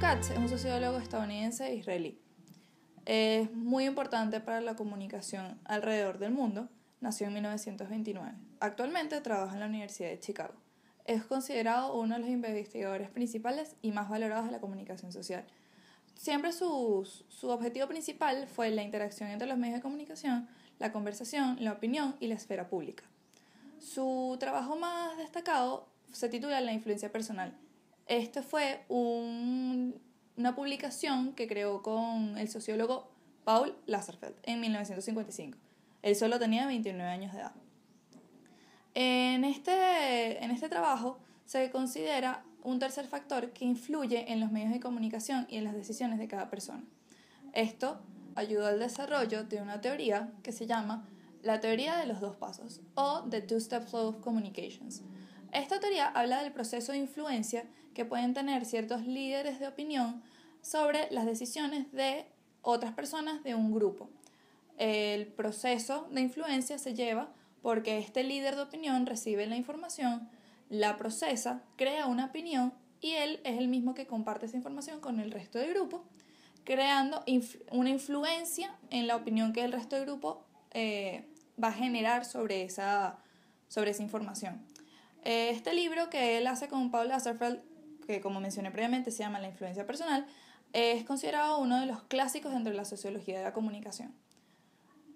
Katz es un sociólogo estadounidense e israelí. Es muy importante para la comunicación alrededor del mundo. Nació en 1929. Actualmente trabaja en la Universidad de Chicago. Es considerado uno de los investigadores principales y más valorados de la comunicación social. Siempre su, su objetivo principal fue la interacción entre los medios de comunicación, la conversación, la opinión y la esfera pública. Su trabajo más destacado se titula La influencia personal esto fue una publicación que creó con el sociólogo Paul Lasserfeld en 1955. Él solo tenía 29 años de edad. En este, en este trabajo se considera un tercer factor que influye en los medios de comunicación y en las decisiones de cada persona. Esto ayudó al desarrollo de una teoría que se llama la teoría de los dos pasos o The Two-Step Flow of Communications. Esta teoría habla del proceso de influencia que pueden tener ciertos líderes de opinión sobre las decisiones de otras personas de un grupo. El proceso de influencia se lleva porque este líder de opinión recibe la información, la procesa, crea una opinión y él es el mismo que comparte esa información con el resto del grupo, creando una influencia en la opinión que el resto del grupo eh, va a generar sobre esa información. Este libro que él hace con Paul Lasserfeld, que como mencioné previamente se llama La influencia personal, es considerado uno de los clásicos dentro de la sociología de la comunicación.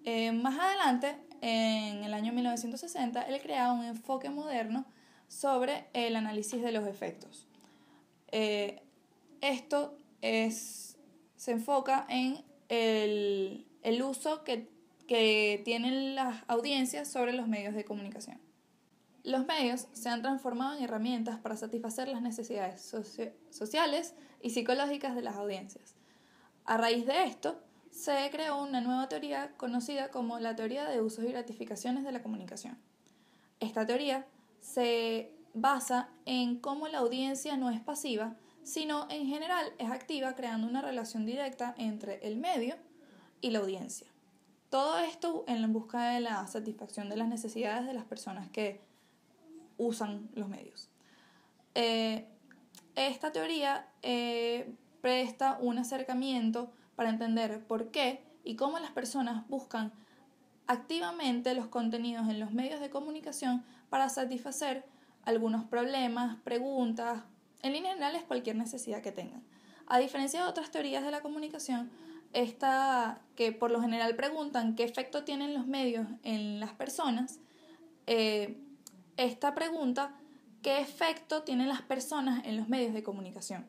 Eh, más adelante, en el año 1960, él creaba un enfoque moderno sobre el análisis de los efectos. Eh, esto es, se enfoca en el, el uso que, que tienen las audiencias sobre los medios de comunicación. Los medios se han transformado en herramientas para satisfacer las necesidades sociales y psicológicas de las audiencias. A raíz de esto, se creó una nueva teoría conocida como la teoría de usos y gratificaciones de la comunicación. Esta teoría se basa en cómo la audiencia no es pasiva, sino en general es activa creando una relación directa entre el medio y la audiencia. Todo esto en busca de la satisfacción de las necesidades de las personas que usan los medios. Eh, esta teoría eh, presta un acercamiento para entender por qué y cómo las personas buscan activamente los contenidos en los medios de comunicación para satisfacer algunos problemas, preguntas, en líneas generales cualquier necesidad que tengan. A diferencia de otras teorías de la comunicación, esta que por lo general preguntan qué efecto tienen los medios en las personas, eh, esta pregunta, ¿qué efecto tienen las personas en los medios de comunicación?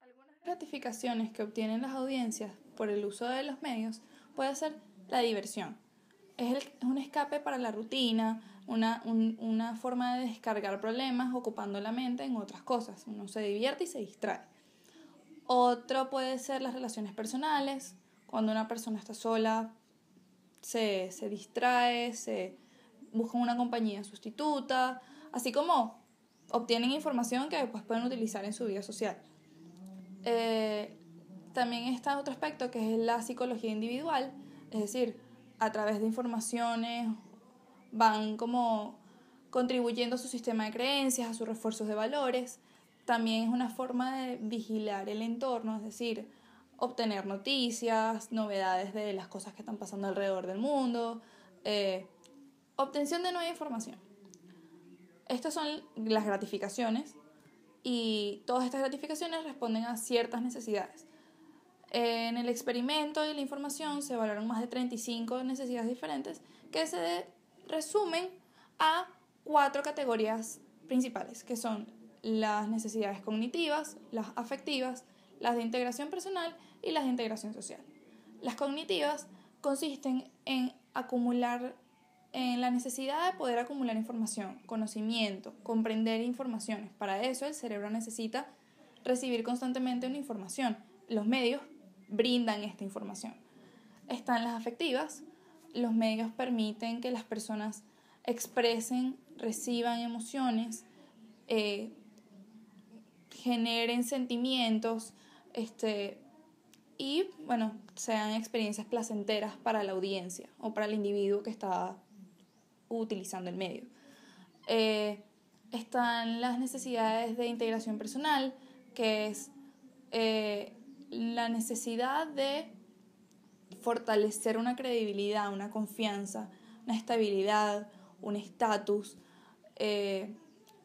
Algunas gratificaciones que obtienen las audiencias por el uso de los medios puede ser la diversión. Es, un escape para la rutina, una, una forma de descargar problemas ocupando la mente en otras cosas. Uno se divierte y se distrae. Otro puede ser las relaciones personales, cuando una persona está sola, se, se distrae, se, buscan una compañía sustituta, así como obtienen información que después pueden utilizar en su vida social. Eh, también está otro aspecto que es la psicología individual, es decir, a través de informaciones van como contribuyendo a su sistema de creencias, a sus refuerzos de valores. También es una forma de vigilar el entorno, es decir, obtener noticias, novedades de las cosas que están pasando alrededor del mundo, eh, Obtención de nueva información. Estas son las gratificaciones y todas estas gratificaciones responden a ciertas necesidades. En el experimento de la información se evaluaron más de 35 necesidades diferentes que se resumen a cuatro categorías principales, que son las necesidades cognitivas, las afectivas, las de integración personal y las de integración social. Las cognitivas consisten en acumular en la necesidad de poder acumular información, conocimiento, comprender informaciones. Para eso el cerebro necesita recibir constantemente una información. Los medios brindan esta información. Están las afectivas. Los medios permiten que las personas expresen, reciban emociones, eh, generen sentimientos este, y, bueno, sean experiencias placenteras para la audiencia o para el individuo que está utilizando el medio. Eh, están las necesidades de integración personal, que es eh, la necesidad de fortalecer una credibilidad, una confianza, una estabilidad, un estatus. Eh,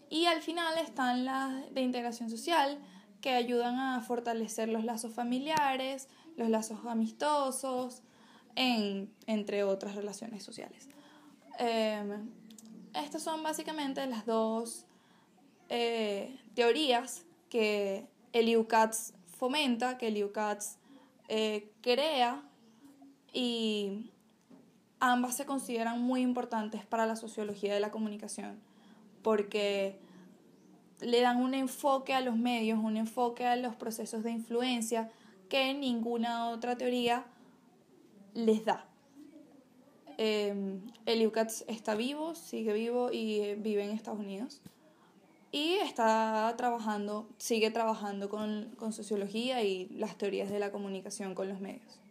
y al final están las de integración social, que ayudan a fortalecer los lazos familiares, los lazos amistosos, en, entre otras relaciones sociales. Em, estas son básicamente las dos eh, teorías que el IUCATS fomenta, que el IUCATS eh, crea y ambas se consideran muy importantes para la sociología de la comunicación porque le dan un enfoque a los medios, un enfoque a los procesos de influencia que ninguna otra teoría les da. El eh, Eliu está vivo, sigue vivo y eh, vive en Estados Unidos. Y está trabajando, sigue trabajando con sociología y las teorías de la comunicación con los medios.